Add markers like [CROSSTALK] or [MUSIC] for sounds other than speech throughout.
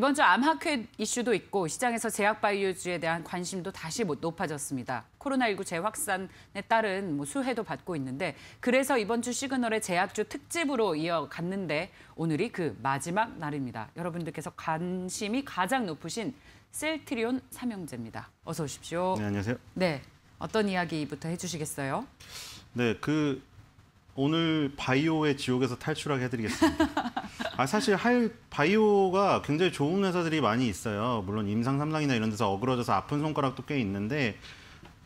이번 주 암학회 이슈도 있고 시장에서 제약바이오주에 대한 관심도 다시 높아졌습니다. 코로나19 재확산에 따른 뭐 수혜도 받고 있는데 그래서 이번 주 시그널의 제약주 특집으로 이어갔는데 오늘이 그 마지막 날입니다. 여러분들께서 관심이 가장 높으신 셀트리온 삼형제입니다. 어서 오십시오. 네, 안녕하세요. 네, 어떤 이야기부터 해주시겠어요? 네, 그 오늘 바이오의 지옥에서 탈출하게 해드리겠습니다. 아 사실 할 바이오가 굉장히 좋은 회사들이 많이 있어요. 물론 임상 삼랑이나 이런 데서 어그러져서 아픈 손가락도 꽤 있는데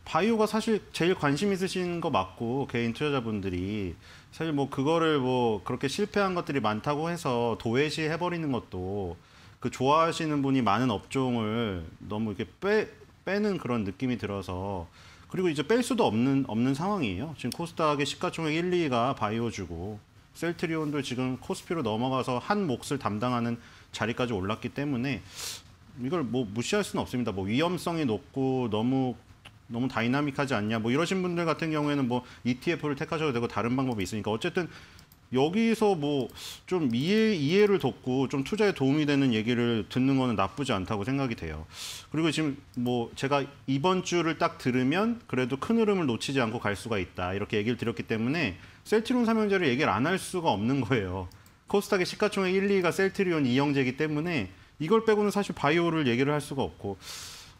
바이오가 사실 제일 관심 있으신 거 맞고 개인 투자자분들이 사실 뭐 그거를 뭐 그렇게 실패한 것들이 많다고 해서 도외시 해버리는 것도 그 좋아하시는 분이 많은 업종을 너무 이렇게 빼 빼는 그런 느낌이 들어서 그리고 이제 뺄 수도 없는 없는 상황이에요. 지금 코스닥의 시가총액 1, 2가 바이오주고 셀트리온도 지금 코스피로 넘어가서 한 몫을 담당하는 자리까지 올랐기 때문에 이걸 뭐 무시할 수는 없습니다. 뭐 위험성이 높고 너무 너무 다이나믹하지 않냐 뭐 이러신 분들 같은 경우에는 뭐 ETF를 택하셔도 되고 다른 방법이 있으니까 어쨌든 여기서 뭐좀 이해, 이해를 돕고 좀 투자에 도움이 되는 얘기를 듣는 거는 나쁘지 않다고 생각이 돼요. 그리고 지금 뭐 제가 이번 주를 딱 들으면 그래도 큰 흐름을 놓치지 않고 갈 수가 있다. 이렇게 얘기를 드렸기 때문에 셀트리온 삼형제를 얘기를 안 할 수가 없는 거예요. 코스닥의 시가총액 1, 2가 셀트리온 2형제이기 때문에 이걸 빼고는 사실 바이오를 얘기를 할 수가 없고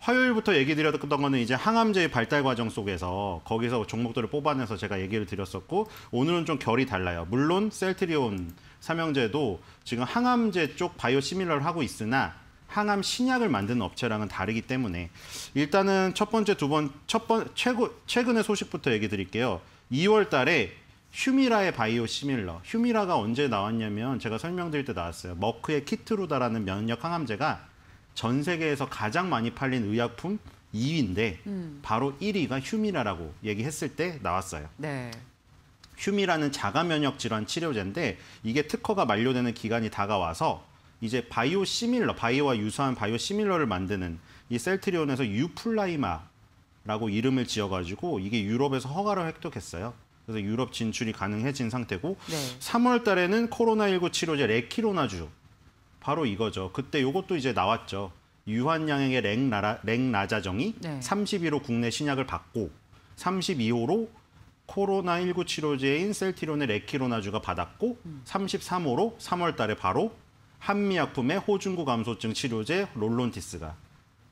화요일부터 얘기 드렸던 거는 이제 항암제의 발달 과정 속에서 거기서 종목들을 뽑아내서 제가 얘기를 드렸었고 오늘은 좀 결이 달라요. 물론 셀트리온 삼형제도 지금 항암제 쪽 바이오 시밀러를 하고 있으나 항암 신약을 만드는 업체랑은 다르기 때문에 일단은 첫 번째 두 번 첫번 최고 최근의 소식부터 얘기 드릴게요. 2월 달에 휴미라의 바이오 시밀러. 휴미라가 언제 나왔냐면 제가 설명드릴 때 나왔어요. 머크의 키트루다라는 면역 항암제가 전 세계에서 가장 많이 팔린 의약품 2위인데 음. 바로 1위가 휴미라라고 얘기했을 때 나왔어요. 네. 휴미라는 자가 면역 질환 치료제인데 이게 특허가 만료되는 기간이 다가와서 이제 바이오 시밀러, 바이오와 유사한 바이오 시밀러를 만드는 이 셀트리온에서 유플라이마라고 이름을 지어가지고 이게 유럽에서 허가를 획득했어요. 그래서 유럽 진출이 가능해진 상태고 네. 3월 달에는 코로나19 치료제 레키로나주 바로 이거죠. 그때 요것도 이제 나왔죠. 유한양행의 랭나라, 랭나자정이 네. 31호 국내 신약을 받고 32호로 코로나19 치료제인 셀티론의 레키로나주가 받았고 음. 33호로 3월 달에 바로 한미약품의 호중구 감소증 치료제 롤론티스가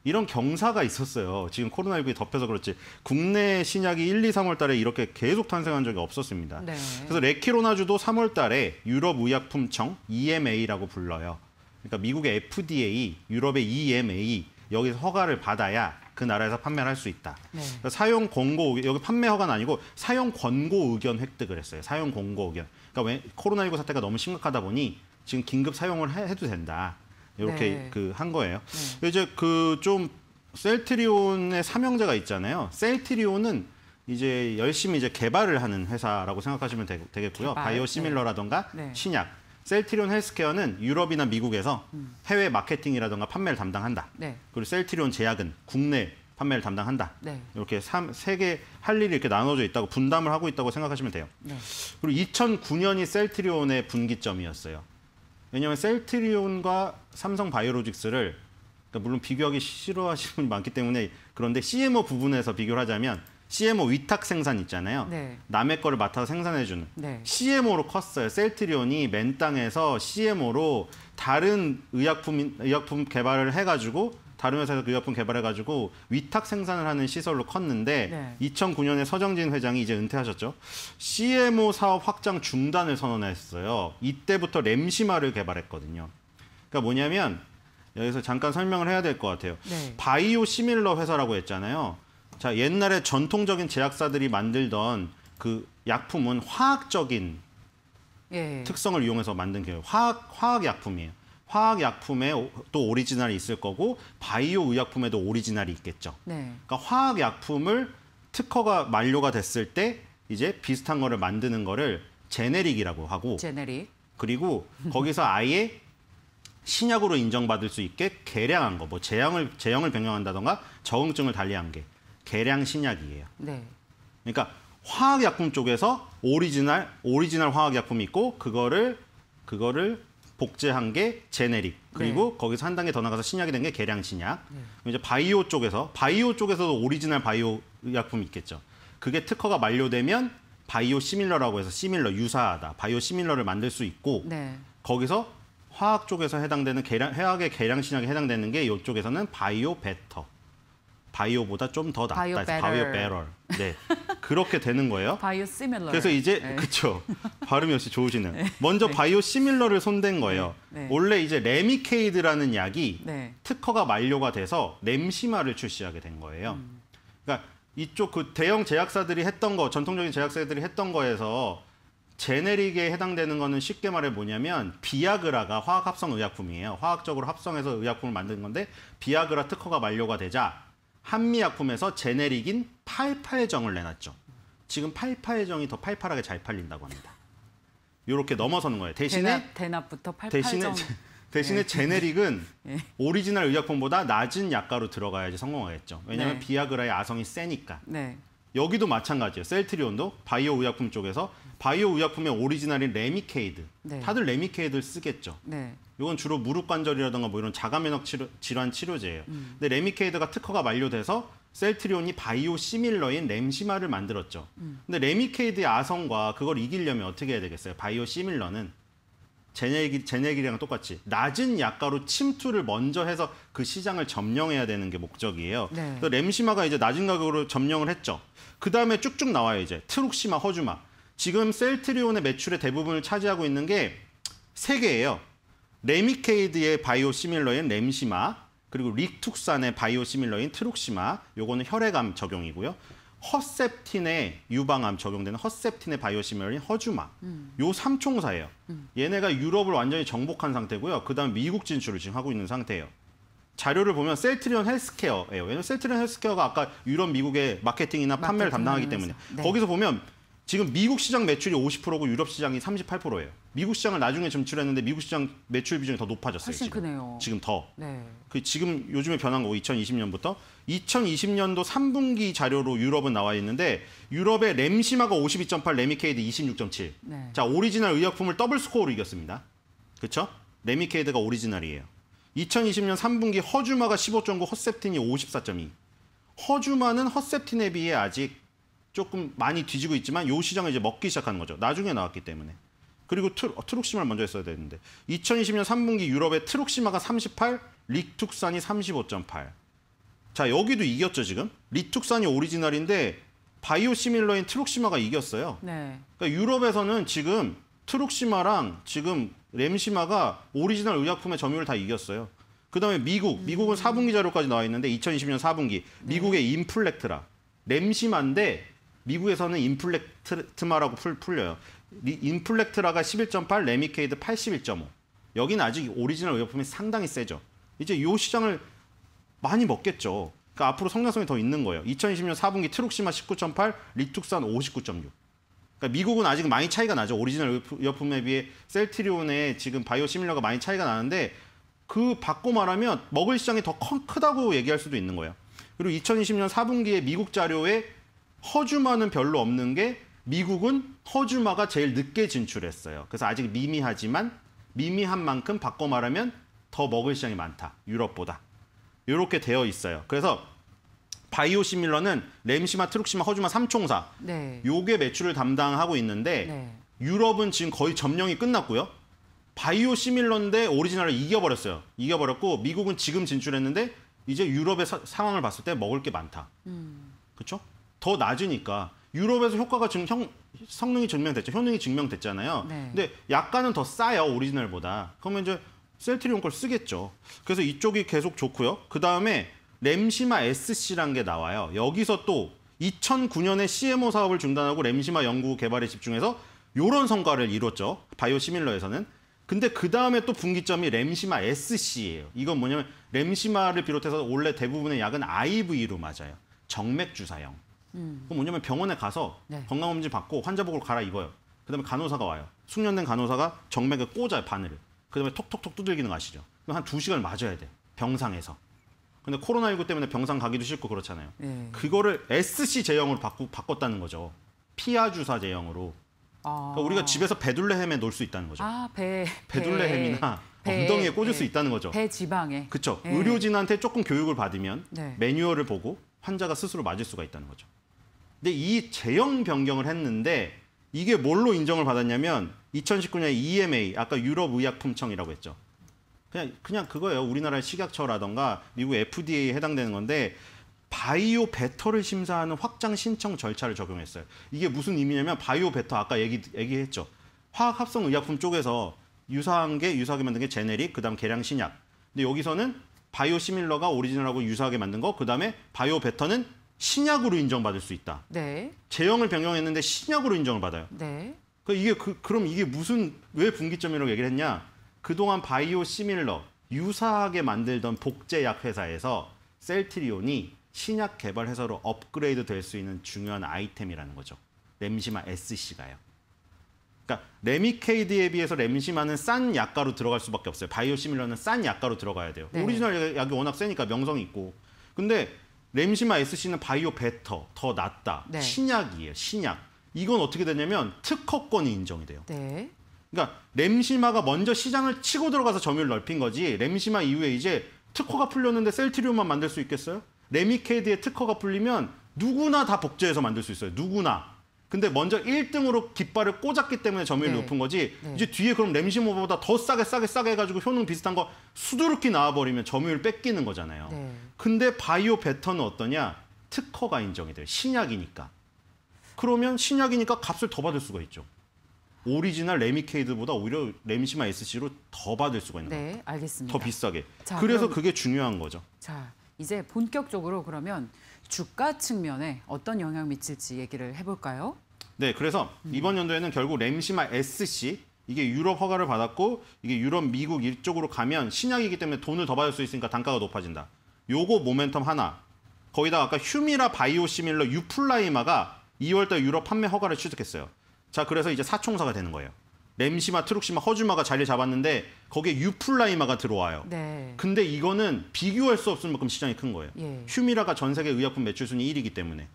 이런 경사가 있었어요. 지금 코로나19에 덮여서 그렇지 국내 신약이 1, 2, 3월 달에 이렇게 계속 탄생한 적이 없었습니다. 네. 그래서 레키로나주도 3월 달에 유럽의약품청 EMA라고 불러요. 그러니까 미국의 FDA, 유럽의 EMA 여기서 허가를 받아야 그 나라에서 판매를 할 수 있다. 네. 그러니까 사용 권고 여기 판매 허가는 아니고 사용 권고 의견 획득을 했어요. 사용 권고 의견. 그러니까 왜 코로나19 사태가 너무 심각하다 보니 지금 긴급 사용을 해, 도 된다. 이렇게 네. 그한 거예요. 네. 이제 그 좀 셀트리온의 사명제가 있잖아요. 셀트리온은 이제 열심히 이제 개발을 하는 회사라고 생각하시면 되, 겠고요 바이오 시밀러라던가 네. 네. 신약 셀트리온 헬스케어는 유럽이나 미국에서 음. 해외 마케팅이라든가 판매를 담당한다. 네. 그리고 셀트리온 제약은 국내 판매를 담당한다. 네. 이렇게 세 개 할 일이 이렇게 나눠져 있다고 분담을 하고 있다고 생각하시면 돼요. 네. 그리고 2009년이 셀트리온의 분기점이었어요. 왜냐하면 셀트리온과 삼성 바이오로직스를 그러니까 물론 비교하기 싫어하시는 분이 많기 때문에 그런데 CMO 부분에서 비교를 하자면 CMO 위탁 생산 있잖아요. 네. 남의 거를 맡아서 생산해주는 네. CMO로 컸어요. 셀트리온이 맨 땅에서 CMO로 다른 의약품 의약품 개발을 해가지고 다른 회사에서 그 의약품 개발해가지고 위탁 생산을 하는 시설로 컸는데 네. 2009년에 서정진 회장이 이제 은퇴하셨죠. CMO 사업 확장 중단을 선언했어요. 이때부터 램시마를 개발했거든요. 그러니까 뭐냐면 여기서 잠깐 설명을 해야 될 것 같아요. 네. 바이오 시밀러 회사라고 했잖아요. 자, 옛날에 전통적인 제약사들이 만들던 그 약품은 화학적인 예. 특성을 이용해서 만든 게 화학 화학 약품이에요. 화학 약품에 또 오리지널이 있을 거고 바이오 의약품에도 오리지널이 있겠죠. 네. 그러니까 화학 약품을 특허가 만료가 됐을 때 이제 비슷한 거를 만드는 거를 제네릭이라고 하고 제네릭. 그리고 거기서 아예 신약으로 인정받을 수 있게 개량한 거, 뭐 제형을 제형을 변경한다던가 저응증을 달리한 게 계량 신약이에요. 네. 그러니까 화학약품 쪽에서 오리지널 오리지널 화학약품이 있고 그거를 그거를 복제한 게 제네릭 그리고 네. 거기서 한 단계 더 나가서 신약이 된 게 계량 신약 네. 이제 바이오 쪽에서 바이오 쪽에서도 오리지널 바이오 약품이 있겠죠 그게 특허가 만료되면 바이오 시밀러라고 해서 시밀러 유사하다 바이오 시밀러를 만들 수 있고 네. 거기서 화학 쪽에서 해당되는 계량, 해학의 계량 신약에 해당되는 게 이쪽에서는 바이오 베터 바이오보다 좀 더 낫다. 바이오 베럴. 네. [LAUGHS] 그렇게 되는 거예요. 바이오 시밀러. 그래서 이제 네. 그쵸 [LAUGHS] 발음이 역시 좋으시네요. 네. 먼저 네. 바이오 시밀러를 손댄 거예요. 네. 네. 원래 이제 레미케이드라는 약이 네. 특허가 만료가 돼서 램시마를 출시하게 된 거예요. 음. 그러니까 이쪽 그 대형 제약사들이 했던 거, 전통적인 제약사들이 했던 거에서 제네릭에 해당되는 거는 쉽게 말해 뭐냐면 비아그라가 화학 합성 의약품이에요. 화학적으로 합성해서 의약품을 만든 건데 비아그라 특허가 만료가 되자 한미약품에서 제네릭인 88정을 내놨죠. 지금 88정이 더 팔팔하게 잘 팔린다고 합니다. 이렇게 넘어서는 거예요. 대신에 대납, 부터 88정. 대신에 대신에 네. 제네릭은 네. [LAUGHS] 오리지널 의약품보다 낮은 약가로 들어가야지 성공하겠죠. 왜냐하면 네. 비아그라의 아성이 세니까. 네. 여기도 마찬가지예요. 셀트리온도 바이오 의약품 쪽에서 바이오 의약품의 오리지널인 레미케이드. 네. 다들 레미케이드를 쓰겠죠. 네. 이건 주로 무릎 관절이라든가 뭐 이런 자가면역 치료, 질환 치료제예요. 음. 근데 레미케이드가 특허가 만료돼서 셀트리온이 바이오 시밀러인 램시마를 만들었죠. 음. 근데 레미케이드의 아성과 그걸 이기려면 어떻게 해야 되겠어요? 바이오 시밀러는 제네기, 제네기랑 똑같이 낮은 약가로 침투를 먼저 해서 그 시장을 점령해야 되는 게 목적이에요. 네. 램시마가 이제 낮은 가격으로 점령을 했죠. 그 다음에 쭉쭉 나와요 이제 트룩시마, 허주마. 지금 셀트리온의 매출의 대부분을 차지하고 있는 게 세 개예요. 레미케이드의 바이오시밀러인 렘시마 그리고 리툭산의 바이오시밀러인 트룩시마 요거는 혈액암 적용이고요. 허셉틴의 유방암 적용되는 허셉틴의 바이오시밀러인 허주마 음. 요 삼총사예요. 음. 얘네가 유럽을 완전히 정복한 상태고요. 그다음 미국 진출을 지금 하고 있는 상태예요. 자료를 보면 셀트리온 헬스케어예요. 왜냐면 셀트리온 헬스케어가 아까 유럽 미국의 마케팅이나 판매를 담당하기 때문에 네. 거기서 보면 지금 미국 시장 매출이 50%고 유럽 시장이 38%예요. 미국 시장을 나중에 점출했는데 미국 시장 매출 비중이 더 높아졌어요. 훨씬 지금. 크네요. 지금 더. 네. 그 지금 요즘에 변한 거고 2020년부터 2020년도 3분기 자료로 유럽은 나와 있는데 유럽의 램시마가 52.8, 레미케이드 26.7. 네. 자 오리지널 의약품을 더블 스코어로 이겼습니다. 그렇죠? 레미케이드가 오리지널이에요. 2020년 3분기 허주마가 15.9, 허셉틴이 54.2. 허주마는 허셉틴에 비해 아직 조금 많이 뒤지고 있지만 요 시장을 이제 먹기 시작하는 거죠. 나중에 나왔기 때문에. 그리고 트룩시마를 어, 먼저 했어야 되는데 2020년 3분기 유럽의 트룩시마가 38, 리툭산이 35.8. 자 여기도 이겼죠 지금. 리툭산이 오리지널인데 바이오 시밀러인 트룩시마가 이겼어요. 네. 그러니까 유럽에서는 지금 트룩시마랑 지금 램시마가 오리지널 의약품의 점유율 을다 이겼어요. 그다음에 미국, 미국은 4분기 음. 자료까지 나와 있는데 2020년 4분기 미국의 인플렉트라 네. 램시마인데 미국에서는 인플렉트마라고 풀려요. 인플렉트라가 11.8, 레미케이드 81.5. 여기는 아직 오리지널 의약품이 상당히 세죠. 이제 이 시장을 많이 먹겠죠. 그러니까 앞으로 성장성이 더 있는 거예요. 2020년 4분기 트룩시마 19.8, 리툭산 59.6. 그러니까 미국은 아직 많이 차이가 나죠. 오리지널 의약품에 비해 셀트리온의 지금 바이오 시밀러가 많이 차이가 나는데 그 받고 말하면 먹을 시장이 더 크다고 얘기할 수도 있는 거예요. 그리고 2020년 4분기에 미국 자료에 허주마는 별로 없는 게 미국은 허주마가 제일 늦게 진출했어요. 그래서 아직 미미하지만 미미한 만큼 바꿔 말하면 더 먹을 시장이 많다. 유럽보다. 이렇게 되어 있어요. 그래서 바이오 시밀러는 램시마, 트룩시마, 허주마 삼총사 네. 요게 매출을 담당하고 있는데 네. 유럽은 지금 거의 점령이 끝났고요. 바이오 시밀러인데 오리지널을 이겨버렸어요. 이겨버렸고 미국은 지금 진출했는데 이제 유럽의 사, 상황을 봤을 때 먹을 게 많다. 음. 그렇죠? 더 낮으니까 유럽에서 효과가 지금 형, 성능이 증명됐죠. 효능이 증명됐잖아요. 네. 근데 약간은 더 싸요. 오리지널보다. 그러면 이제 셀트리온 걸 쓰겠죠. 그래서 이쪽이 계속 좋고요. 그다음에 램시마 SC라는 게 나와요. 여기서 또 2009년에 CMO 사업을 중단하고 램시마 연구 개발에 집중해서 요런 성과를 이뤘죠. 바이오 시밀러에서는. 근데 그 다음에 또 분기점이 램시마 SC예요. 이건 뭐냐면 램시마를 비롯해서 원래 대부분의 약은 IV로 맞아요. 정맥 주사형. 음. 그럼 뭐냐면 병원에 가서 네. 건강검진 받고 환자복을 갈아입어요. 그다음에 간호사가 와요. 숙련된 간호사가 정맥을 꽂아요 바늘을. 그다음에 톡톡톡 두들기는 거 아시죠? 한 두 시간 맞아야 돼 병상에서. 근데 코로나19 때문에 병상 가기도 싫고 그렇잖아요. 네. 그거를 SC 제형으로 바꾸, 바꿨다는 거죠. 피하 주사 제형으로. 아. 그러니까 우리가 집에서 베둘레헴에놀 수 있다는 거죠. 아, 배. 배둘레헴이나 배, 엉덩이에 꽂을 배, 예. 수 있다는 거죠. 배 지방에. 그렇죠. 네. 의료진한테 조금 교육을 받으면 네. 매뉴얼을 보고 환자가 스스로 맞을 수가 있다는 거죠. 근데 이 제형 변경을 했는데 이게 뭘로 인정을 받았냐면 2019년에 EMA 아까 유럽 의약품청이라고 했죠. 그냥 그냥 그거예요. 우리나라의 식약처라던가 미국 FDA에 해당되는 건데 바이오 베터를 심사하는 확장 신청 절차를 적용했어요. 이게 무슨 의미냐면 바이오 베터 아까 얘기 얘기했죠. 화학 합성 의약품 쪽에서 유사한 게 유사하게 만든 게 제네릭, 그다음 개량 신약. 근데 여기서는 바이오 시밀러가 오리지널하고 유사하게 만든 거, 그다음에 바이오 베터는 신약으로 인정받을 수 있다. 네. 제형을 변경했는데 신약으로 인정을 받아요. 네. 그 이게 그, 그럼 이게 무슨 왜 분기점이라고 얘기를 했냐? 그동안 바이오 시밀러 유사하게 만들던 복제약 회사에서 셀트리온이 신약 개발 회사로 업그레이드 될 수 있는 중요한 아이템이라는 거죠. 렘시마 SC가요. 그러니까 레미케이드에 비해서 렘시마는 싼 약가로 들어갈 수밖에 없어요. 바이오 시밀러는 싼 약가로 들어가야 돼요. 네. 오리지널 약이 워낙 세니까 명성이 있고. 근데 램시마 SC는 바이오 베터, 더 낫다, 네. 신약이에요, 신약. 이건 어떻게 되냐면 특허권이 인정이 돼요. 네. 그러니까 램시마가 먼저 시장을 치고 들어가서 점유율 넓힌 거지 램시마 이후에 이제 특허가 풀렸는데 셀트리온만 만들 수 있겠어요? 레미케드의 특허가 풀리면 누구나 다 복제해서 만들 수 있어요. 누구나. 근데 먼저 1등으로 깃발을 꽂았기 때문에 점유율이 네. 높은 거지 네. 이제 뒤에 그럼 램시모보다 더 싸게 싸게 싸게 해가지고 효능 비슷한 거 수두룩히 나와버리면 점유율 뺏기는 거잖아요. 네. 근데 바이오 베터는 어떠냐? 특허가 인정이 돼요. 신약이니까. 그러면 신약이니까 값을 더 받을 수가 있죠. 오리지널 레미케이드보다 오히려 레미시마 SC로 더 받을 수가 있는 네, 거예요. 네, 알겠습니다. 더 비싸게. 자, 그래서 그럼... 그게 중요한 거죠. 자, 이제 본격적으로 그러면 주가 측면에 어떤 영향 미칠지 얘기를 해볼까요? 네, 그래서 음. 이번 연도에는 결국 램시마 SC 이게 유럽 허가를 받았고 이게 유럽, 미국 이쪽으로 가면 신약이기 때문에 돈을 더 받을 수 있으니까 단가가 높아진다. 요거 모멘텀 하나. 거기다 아까 휴미라 바이오 시밀러 유플라이마가 2월달 유럽 판매 허가를 취득했어요. 자, 그래서 이제 사총사가 되는 거예요. 램시마, 트룩시마, 허주마가 자리를 잡았는데 거기에 유플라이마가 들어와요. 네. 근데 이거는 비교할 수 없을 만큼 시장이 큰 거예요. 예. 휴미라가 전 세계 의약품 매출 순위 1위이기 때문에.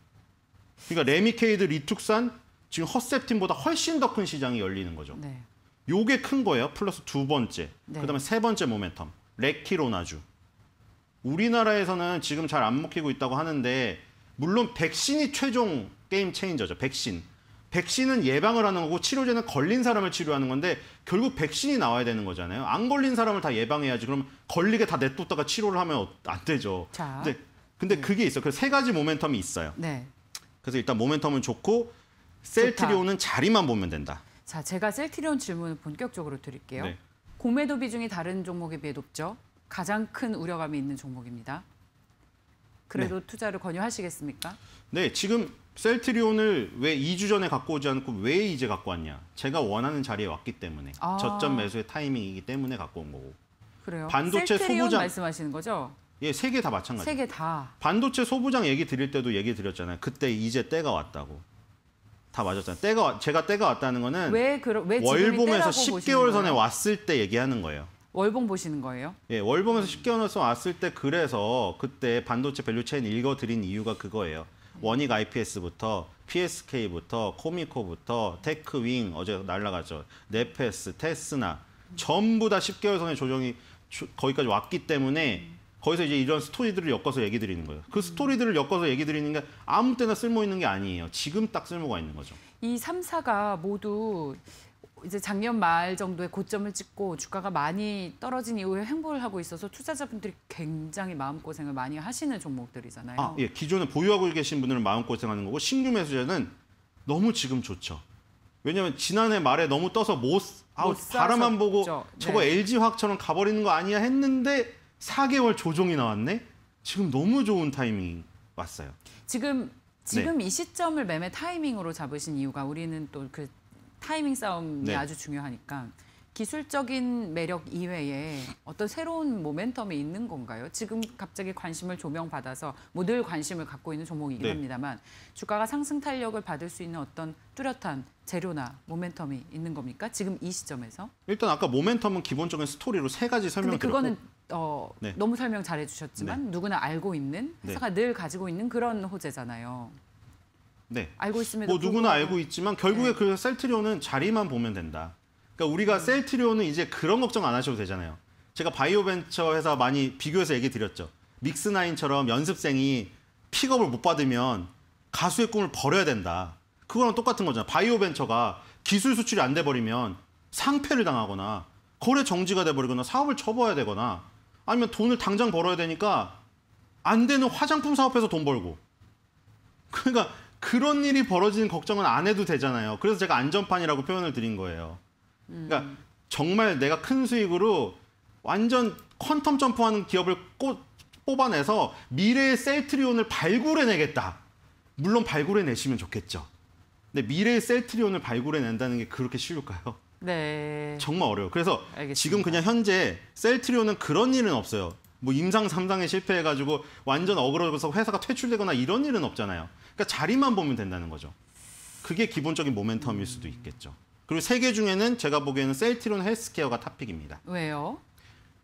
그러니까 레미케이드, 리툭산, 지금 허셉틴보다 훨씬 더 큰 시장이 열리는 거죠. 네. 요게 큰 거예요. 플러스 두 번째. 네. 그다음에 세 번째 모멘텀. 레키로나주. 우리나라에서는 지금 잘 안 먹히고 있다고 하는데 물론 백신이 최종 게임 체인저죠. 백신. 백신은 예방을 하는 거고 치료제는 걸린 사람을 치료하는 건데 결국 백신이 나와야 되는 거잖아요. 안 걸린 사람을 다 예방해야지. 그럼 걸리게 다 냅뒀다가 치료를 하면 어, 안 되죠. 자. 근데, 근데 네. 그게 있어요. 그래서 세 가지 모멘텀이 있어요. 네. 그래서 일단 모멘텀은 좋고 셀트리온은 자리만 보면 된다. 자, 제가 셀트리온 질문을 본격적으로 드릴게요. 네. 공매도 비중이 다른 종목에 비해 높죠. 가장 큰 우려감이 있는 종목입니다. 그래도 네. 투자를 권유하시겠습니까? 네, 지금 셀트리온을 왜 2주 전에 갖고 오지 않고 왜 이제 갖고 왔냐? 제가 원하는 자리에 왔기 때문에 아. 저점 매수의 타이밍이기 때문에 갖고 온 거고. 그래요. 반도체 소부장 말씀하시는 거죠? 예, 세 개 다 마찬가지. 세개 다. 반도체 소부장 얘기 드릴 때도 얘기 드렸잖아요. 그때 이제 때가 왔다고. 다 맞았잖아요. 때가 제가 때가 왔다는 거는 왜 그러, 왜 월봉에서 10개월 전에 왔을 때 얘기하는 거예요. 월봉 보시는 거예요? 예, 월봉에서 10개월 전에 왔을 때 그래서 그때 반도체 밸류체인 읽어드린 이유가 그거예요. 원익 IPS부터 PSK부터 코미코부터 테크윙 어제 날라갔죠. 네페스, 테스나 전부 다 10개월 선의 조정이 거기까지 왔기 때문에 거기서 이제 이런 스토리들을 엮어서 얘기 드리는 거예요. 그 스토리들을 엮어서 얘기 드리는 게 아무 때나 쓸모 있는 게 아니에요. 지금 딱 쓸모가 있는 거죠. 이 3사가 모두 이제 작년 말 정도에 고점을 찍고 주가가 많이 떨어진 이후에 횡보를 하고 있어서 투자자분들이 굉장히 마음고생을 많이 하시는 종목들이잖아요. 아, 예. 기존에 보유하고 계신 분들은 마음고생하는 거고 신규 매수자는 너무 지금 좋죠. 왜냐면 하 지난해 말에 너무 떠서 못, 아우, 바라만 보고 네. 저거 LG 화학처럼 가버리는 거 아니야 했는데 4개월 조정이 나왔네. 지금 너무 좋은 타이밍 왔어요. 지금 지금 네. 이 시점을 매매 타이밍으로 잡으신 이유가 우리는 또그 타이밍 싸움이 네. 아주 중요하니까 기술적인 매력 이외에 어떤 새로운 모멘텀이 있는 건가요? 지금 갑자기 관심을 조명받아서 뭐늘 관심을 갖고 있는 종목이긴 네. 합니다만 주가가 상승 탄력을 받을 수 있는 어떤 뚜렷한 재료나 모멘텀이 있는 겁니까? 지금 이 시점에서? 일단 아까 모멘텀은 기본적인 스토리로 세 가지 설명을 드렸고 그거는 어, 네. 너무 설명 잘해주셨지만 네. 누구나 알고 있는 네. 회사가 늘 가지고 있는 그런 호재잖아요. 네. 알고 있습니다. 뭐 누구나 알고 있지만 결국에 네. 그 셀트리온은 자리만 보면 된다. 그러니까 우리가 음. 셀트리온은 이제 그런 걱정 안 하셔도 되잖아요. 제가 바이오벤처 회사 많이 비교해서 얘기 드렸죠. 믹스나인처럼 연습생이 픽업을 못 받으면 가수의 꿈을 버려야 된다. 그거랑 똑같은 거잖아. 바이오벤처가 기술 수출이 안 돼 버리면 상폐를 당하거나 거래 정지가 돼 버리거나 사업을 접어야 되거나 아니면 돈을 당장 벌어야 되니까 안 되는 화장품 사업에서 돈 벌고. 그러니까 그런 일이 벌어지는 걱정은 안 해도 되잖아요. 그래서 제가 안전판이라고 표현을 드린 거예요. 그러니까 음. 정말 내가 큰 수익으로 완전 퀀텀 점프하는 기업을 꼬, 뽑아내서 미래의 셀트리온을 발굴해내겠다. 물론 발굴해내시면 좋겠죠. 근데 미래의 셀트리온을 발굴해낸다는 게 그렇게 쉬울까요? 네. 정말 어려워요. 그래서 알겠습니다. 지금 그냥 현재 셀트리온은 그런 일은 없어요. 뭐 임상 삼상에 실패해가지고 완전 어그러져서 회사가 퇴출되거나 이런 일은 없잖아요. 그러니까 자리만 보면 된다는 거죠. 그게 기본적인 모멘텀일 수도 있겠죠. 그리고 세계 중에는 제가 보기에는 셀티론 헬스케어가 탑픽입니다. 왜요?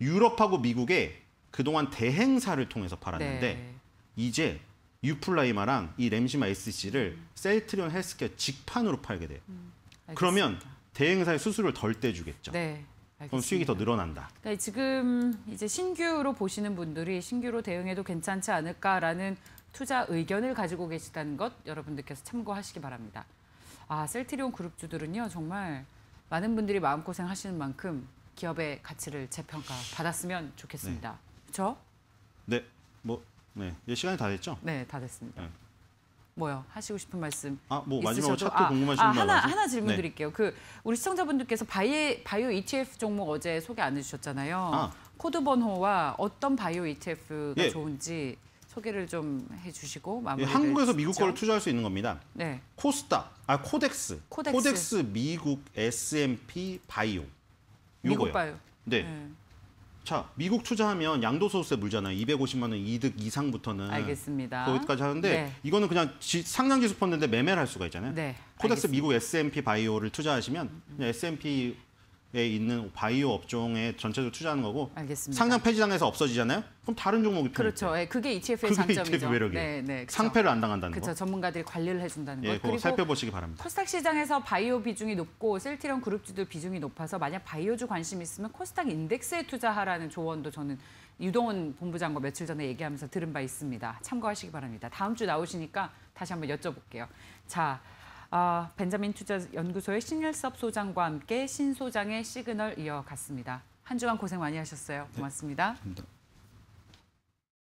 유럽하고 미국에 그동안 대행사를 통해서 팔았는데 네. 이제 유플라이마랑 이 램시마 SC를 셀트리온 헬스케어 직판으로 팔게 돼요. 음, 그러면 대행사의 수수료를 덜 떼주겠죠. 네. 그럼 수익이 더 늘어난다. 그러니까 지금 이제 신규로 보시는 분들이 신규로 대응해도 괜찮지 않을까라는 투자 의견을 가지고 계시다는 것 여러분들께서 참고하시기 바랍니다. 아, 셀트리온 그룹주들은요, 정말 많은 분들이 마음고생 하시는 만큼 기업의 가치를 재평가 받았으면 좋겠습니다. 네. 그렇죠? 네, 뭐, 네. 이제 예, 시간이 다 됐죠? 네, 다 됐습니다. 네. 뭐요? 하시고 싶은 말씀 아, 뭐 마지막으로 차트 아, 궁금하신 아, 하나 하나 질문 네. 드릴게요. 그 우리 시청자분들께서 바이, 바이오 ETF 종목 어제 소개 안 해주셨잖아요. 아. 코드 번호와 어떤 바이오 ETF가 예. 좋은지 소개를 좀 해주시고 마무리. 예, 한국에서 미국 거를 투자할 수 있는 겁니다. 네. 코스닥, 아 코덱스, 코덱스, 코덱스 미국 S&P 바이오. 미국 요거요. 바이오. 네. 네. 자, 미국 투자하면 양도소득세 물잖아요. 250만 원 이득 이상부터는 알겠습니다. 거기까지 하는데 네. 이거는 그냥 상장지수 펀드인데 매매를 할 수가 있잖아요. 네, 코덱스 알겠습니다. 미국 S&P 바이오를 투자하시면 그냥 S&P 에 있는 바이오 업종에 전체적으로 투자하는 거고 알겠습니다. 상장 폐지당해서 없어지잖아요. 그럼 다른 종목이 그렇죠. 예, 그게 ETF의 그게 장점이죠. ETF 매력이에요. 네, 네, 그쵸. 상패를 안 당한다는 그쵸. 거. 전문가들이 관리를 해준다는 예, 거. 그리고 살펴보시기 바랍니다. 코스닥 시장에서 바이오 비중이 높고 셀티런 그룹주들 비중이 높아서 만약 바이오주 관심 있으면 코스닥 인덱스에 투자하라는 조언도 저는 유동훈 본부장과 며칠 전에 얘기하면서 들은 바 있습니다. 참고하시기 바랍니다. 다음 주 나오시니까 다시 한번 여쭤볼게요. 자. 아, 벤자민 투자 연구소의 신일섭 소장과 함께 신 소장의 시그널 이어갔습니다. 한 주간 고생 많이 하셨어요. 고맙습니다. 네,